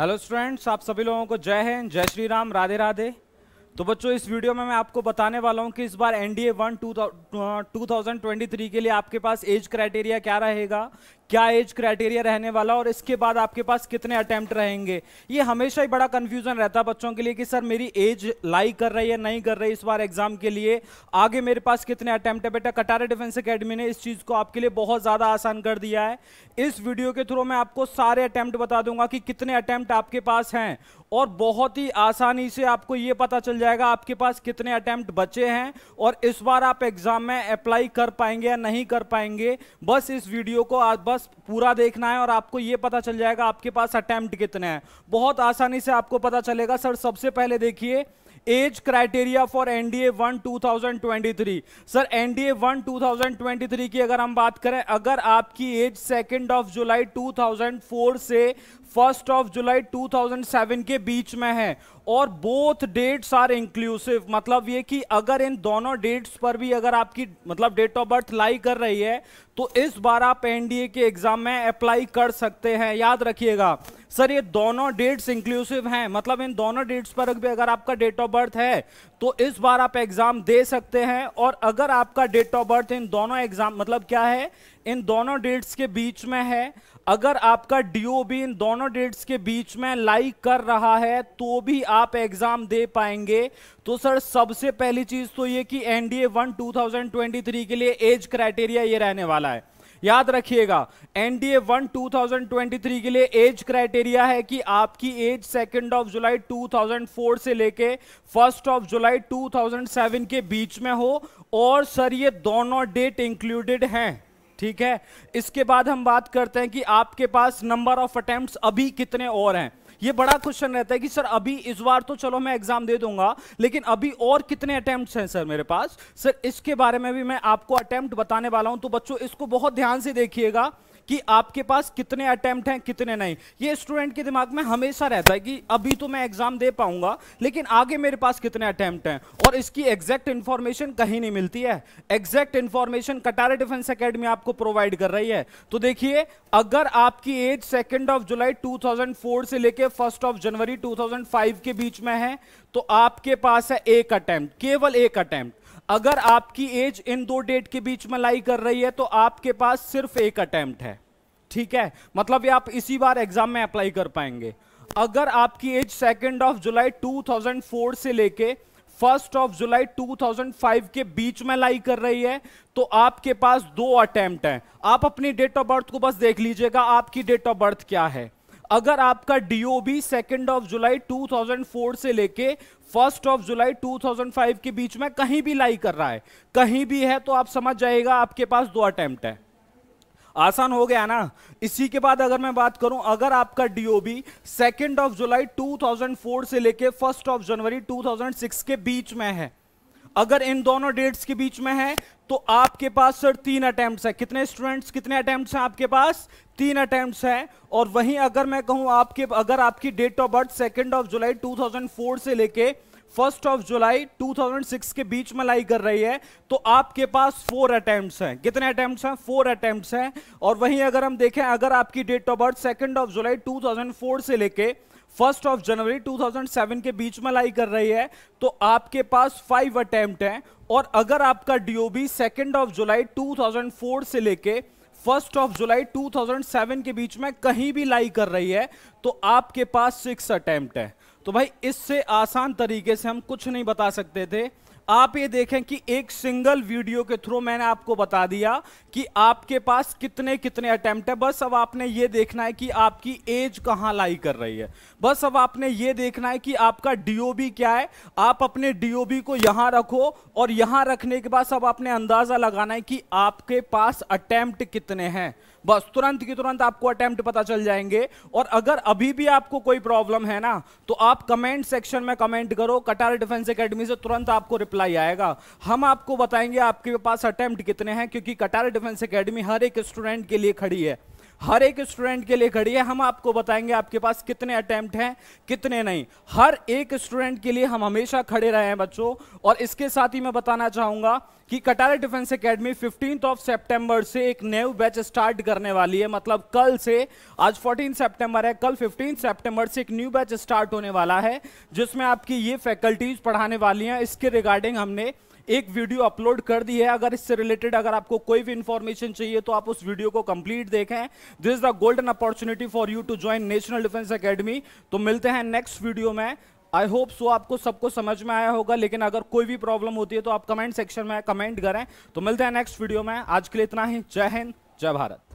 hello students आप सभी लोगों को जय हिंद जय श्री राम राधे राधे तो बच्चों इस वीडियो में मैं आपको बताने वाला हूं कि इस बार NDA one two thousand twenty three के लिए आपके पास एज क्राइटेरिया क्या रहेगा क्या एज क्राइटेरिया रहने वाला और इसके बाद आपके पास कितने अटैम्प्ट रहेंगे ये हमेशा ही बड़ा कन्फ्यूजन रहता है बच्चों के लिए कि सर मेरी एज लाई कर रही है नहीं कर रही इस बार एग्जाम के लिए आगे मेरे पास कितने अटैम्प्ट है बेटा कटारा डिफेंस अकेडमी ने इस चीज़ को आपके लिए बहुत ज़्यादा आसान कर दिया है इस वीडियो के थ्रू मैं आपको सारे अटैम्प्ट बता दूंगा कि कितने अटैम्प्ट आपके पास हैं और बहुत ही आसानी से आपको ये पता चल जाएगा आपके पास कितने अटैम्प्ट बचे हैं और इस बार आप एग्जाम में अप्लाई कर पाएंगे या नहीं कर पाएंगे बस इस वीडियो को आज बस पूरा देखना है और आपको ये पता चल जाएगा आपके पास अटैम्प्ट कितने हैं बहुत आसानी से आपको पता चलेगा सर सबसे पहले देखिए age criteria for NDA one 2023 sir NDA one 2023 की अगर हम बात करें अगर आपकी एज सेकेंड ऑफ जुलाई 2004 से फर्स्ट ऑफ जुलाई 2007 के बीच में है और बोथ डेट्स आर इंक्लूसिव मतलब ये कि अगर इन दोनों डेट्स पर भी अगर आपकी मतलब डेट ऑफ बर्थ लाई कर रही है तो इस बार आप एनडीए के एग्जाम में अप्लाई कर सकते हैं याद रखिएगा सर ये दोनों डेट्स इंक्लूसिव हैं मतलब इन दोनों डेट्स पर भी अगर आपका डेट ऑफ बर्थ है तो इस बार आप एग्जाम दे सकते हैं और अगर आपका डेट ऑफ बर्थ इन दोनों एग्जाम मतलब क्या है इन दोनों डेट्स के बीच में है अगर आपका डीओ भी इन दोनों डेट्स के बीच में लाइक कर रहा है तो भी आप एग्जाम दे पाएंगे तो सर सबसे पहली चीज तो ये कि एनडीए वन 2023 के लिए एज क्राइटेरिया ये रहने वाला है याद रखिएगा एनडीए वन 2023 के लिए एज क्राइटेरिया है कि आपकी एज सेकेंड ऑफ जुलाई 2004 से लेके फर्स्ट ऑफ जुलाई 2007 के बीच में हो और सर ये दोनों डेट इंक्लूडेड हैं ठीक है इसके बाद हम बात करते हैं कि आपके पास नंबर ऑफ अटेम्प्ट अभी कितने और हैं ये बड़ा क्वेश्चन रहता है कि सर अभी इस बार तो चलो मैं एग्जाम दे दूंगा लेकिन अभी और कितने अटेम्प्ट हैं सर मेरे पास सर इसके बारे में भी मैं आपको अटेम्प्ट बताने वाला हूं तो बच्चों इसको बहुत ध्यान से देखिएगा कि आपके पास कितने अटैम्प्ट हैं कितने नहीं ये स्टूडेंट के दिमाग में हमेशा रहता है कि अभी तो मैं एग्जाम दे पाऊंगा लेकिन आगे मेरे पास कितने अटैम्प्ट हैं और इसकी एग्जैक्ट इन्फॉर्मेशन कहीं नहीं मिलती है exact information Katara defence academy आपको प्रोवाइड कर रही है तो देखिए अगर आपकी age second of July two से लेकर फर्स्ट ऑफ जनवरी टू के बीच में है तो आपके पास है एक अटैम्प्ट केवल एक अटैम्प्ट अगर आपकी एज इन दो डेट के बीच में लाई कर रही है तो आपके पास सिर्फ एक अटेम्प्ट है ठीक है मतलब आप इसी बार एग्जाम में अप्लाई कर पाएंगे अगर आपकी एज सेकेंड ऑफ जुलाई 2004 से लेके फर्स्ट ऑफ जुलाई 2005 के बीच में लाई कर रही है तो आपके पास दो अटेम्प्ट हैं आप अपनी डेट ऑफ बर्थ को बस देख लीजिएगा आपकी डेट ऑफ बर्थ क्या है अगर आपका डीओबी सेकेंड ऑफ जुलाई 2004 से लेके फर्स्ट ऑफ जुलाई 2005 के बीच में कहीं भी लाई कर रहा है कहीं भी है तो आप समझ जाएगा आपके पास दो अटेम्प्ट है आसान हो गया ना इसी के बाद अगर मैं बात करूं अगर आपका डीओबी सेकेंड ऑफ जुलाई 2004 से लेके फर्स्ट ऑफ जनवरी 2006 के बीच में है अगर इन दोनों डेट्स के बीच में है तो आपके पास सर तीन अटेम्प्ट है कितने स्टूडेंट्स कितने अटेम्प्ट हैं आपके पास तीन अटेम्प्ट है और वहीं अगर मैं कहूं आपके अगर आपकी date of birth second of July two से लेके फर्स्ट ऑफ जुलाई 2006 के बीच में लाई कर रही है तो आपके पास फोर अटेम्प्ट हैं कितने अटेम्प्ट हैं फोर अटैम्प्ट हैं और वहीं अगर हम देखें अगर आपकी date of birth second of July 2004 से लेके फर्स्ट ऑफ जनवरी 2007 के बीच में लाई कर रही है तो आपके पास फाइव अटेम्प्ट हैं और अगर आपका डीओबी सेकेंड ऑफ जुलाई 2004 से लेके फर्स्ट ऑफ जुलाई 2007 के बीच में कहीं भी लाई कर रही है तो आपके पास सिक्स अटेम्प्ट है तो भाई इससे आसान तरीके से हम कुछ नहीं बता सकते थे आप ये देखें कि एक सिंगल वीडियो के थ्रू मैंने आपको बता दिया कि आपके पास कितने कितने अटेम्प्ट बस अब आपने ये देखना है कि आपकी एज कहाँ लाई कर रही है बस अब आपने ये देखना है कि आपका डीओबी क्या है आप अपने डीओबी को यहाँ रखो और यहाँ रखने के बाद अब आपने अंदाजा लगाना है कि आपके पास अटैम्प्ट कितने हैं बस तुरंत की तुरंत आपको अटेम्प्ट पता चल जाएंगे और अगर अभी भी आपको कोई प्रॉब्लम है ना तो आप कमेंट सेक्शन में कमेंट करो कटार डिफेंस एकेडमी से तुरंत आपको रिप्लाई आएगा हम आपको बताएंगे आपके पास अटेम्प्ट कितने हैं क्योंकि कटार डिफेंस एकेडमी हर एक स्टूडेंट के लिए खड़ी है हर एक स्टूडेंट के लिए खड़ी है हम आपको बताएंगे आपके पास कितने अटैम्प्ट हैं कितने नहीं हर एक स्टूडेंट के लिए हम हमेशा खड़े रहे हैं बच्चों और इसके साथ ही मैं बताना चाहूंगा कि Katara defence academy 15th of सितंबर से एक न्यू बैच स्टार्ट करने वाली है मतलब कल से आज 14 सितंबर है कल 15 सितंबर से एक न्यू बैच स्टार्ट होने वाला है जिसमें आपकी ये फैकल्टीज पढ़ाने वाली हैं इसके रिगार्डिंग हमने एक वीडियो अपलोड कर दी है अगर इससे रिलेटेड अगर आपको कोई भी इंफॉर्मेशन चाहिए तो आप उस वीडियो को कंप्लीट देखें this is the golden opportunity for you to join National Defence Academy तो मिलते हैं नेक्स्ट वीडियो में आई होप सो आपको सबको समझ में आया होगा लेकिन अगर कोई भी प्रॉब्लम होती है तो आप कमेंट सेक्शन में कमेंट करें तो मिलते हैं नेक्स्ट वीडियो में आज के लिए इतना ही जय हिंद जय भारत